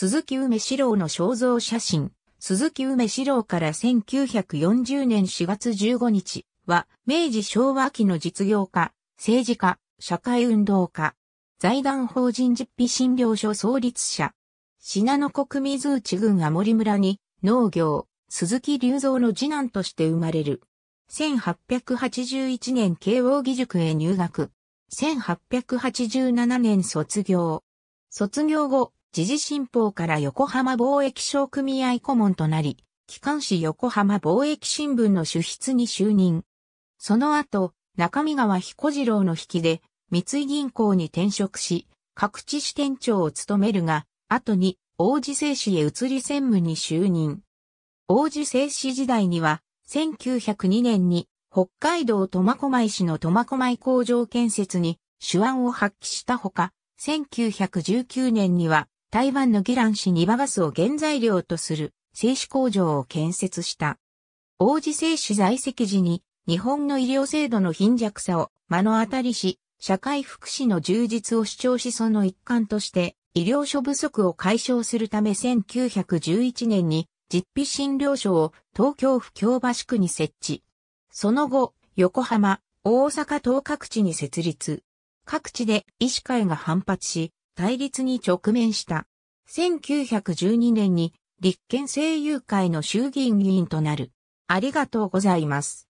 鈴木梅四郎の肖像写真、鈴木梅四郎から1940年4月15日は、明治昭和期の実業家、政治家、社会運動家、財団法人実費診療所創立者、信濃国水内郡阿森村に、農業、鈴木隆三の次男として生まれる。1881年慶応義塾へ入学。1887年卒業。卒業後、時事新報から横浜貿易商組合顧問となり、機関紙横浜貿易新聞の主筆に就任。その後、中見川彦次郎の引きで、三井銀行に転職し、各地支店長を務めるが、後に、王子製紙へ移り専務に就任。王子製紙時代には、1902年に北海道苫小牧市の苫小牧工場建設に手腕を発揮したほか、1919年には台湾のラ蘭市にバガスを原材料とする製紙工場を建設した。王子製紙在籍時に日本の医療制度の貧弱さを目の当たりし、社会福祉の充実を主張しその一環として医療所不足を解消するため1911年に実費診療所を東京府京橋区に設置。その後、横浜、大阪等各地に設立。各地で医師会が反発し、対立に直面した。1912年に立憲政友会の衆議院議員となる。ありがとうございます。